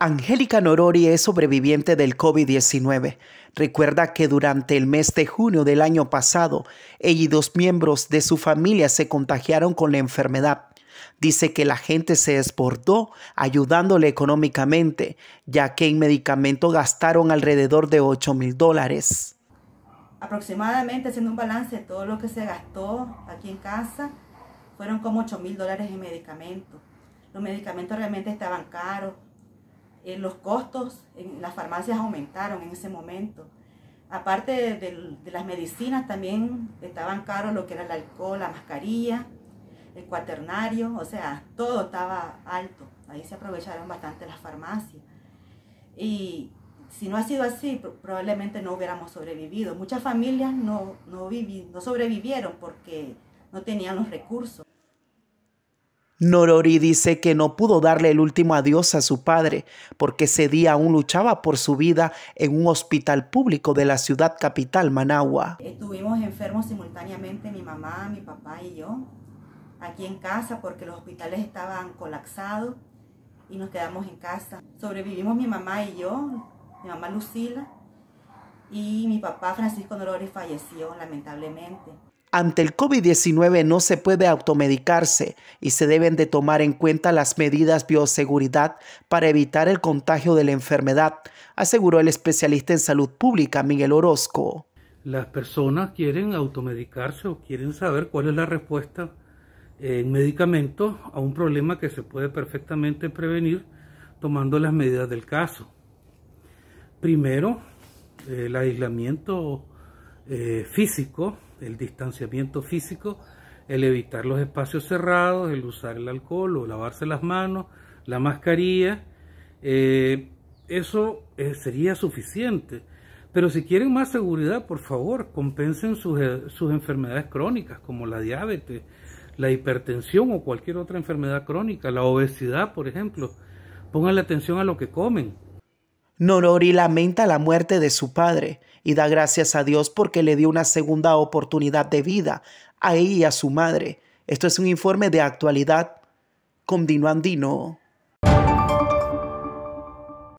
Angélica Norori es sobreviviente del COVID-19. Recuerda que durante el mes de junio del año pasado, ella y dos miembros de su familia se contagiaron con la enfermedad. Dice que la gente se desbordó ayudándole económicamente, ya que en medicamento gastaron alrededor de 8 mil dólares. Aproximadamente, haciendo un balance todo lo que se gastó aquí en casa, fueron como 8 mil dólares en medicamentos. Los medicamentos realmente estaban caros eh, los costos en las farmacias aumentaron en ese momento. Aparte de, las medicinas también estaban caros lo que era el alcohol, la mascarilla, el cuaternario, o sea, todo estaba alto. Ahí se aprovecharon bastante las farmacias. Y si no ha sido así, probablemente no hubiéramos sobrevivido. Muchas familias no, no sobrevivieron porque no tenían los recursos. Norori dice que no pudo darle el último adiós a su padre porque ese día aún luchaba por su vida en un hospital público de la ciudad capital Managua. Estuvimos enfermos simultáneamente mi mamá, mi papá y yo aquí en casa porque los hospitales estaban colapsados y nos quedamos en casa. Sobrevivimos mi mamá y yo, mi mamá Lucila y mi papá Francisco Norori falleció lamentablemente. Ante el COVID-19 no se puede automedicarse y se deben de tomar en cuenta las medidas bioseguridad para evitar el contagio de la enfermedad, aseguró el especialista en salud pública Miguel Orozco. Las personas quieren automedicarse o quieren saber cuál es la respuesta en medicamentos a un problema que se puede perfectamente prevenir tomando las medidas del caso. Primero, el aislamiento eh, físico el distanciamiento físico, el evitar los espacios cerrados, el usar el alcohol o lavarse las manos, la mascarilla, eh, eso eh, sería suficiente. Pero si quieren más seguridad, por favor, compensen sus, eh, sus enfermedades crónicas como la diabetes, la hipertensión o cualquier otra enfermedad crónica, la obesidad, por ejemplo. la atención a lo que comen Norori lamenta la muerte de su padre y da gracias a Dios porque le dio una segunda oportunidad de vida a ella y a su madre. Esto es un informe de actualidad. con Andino.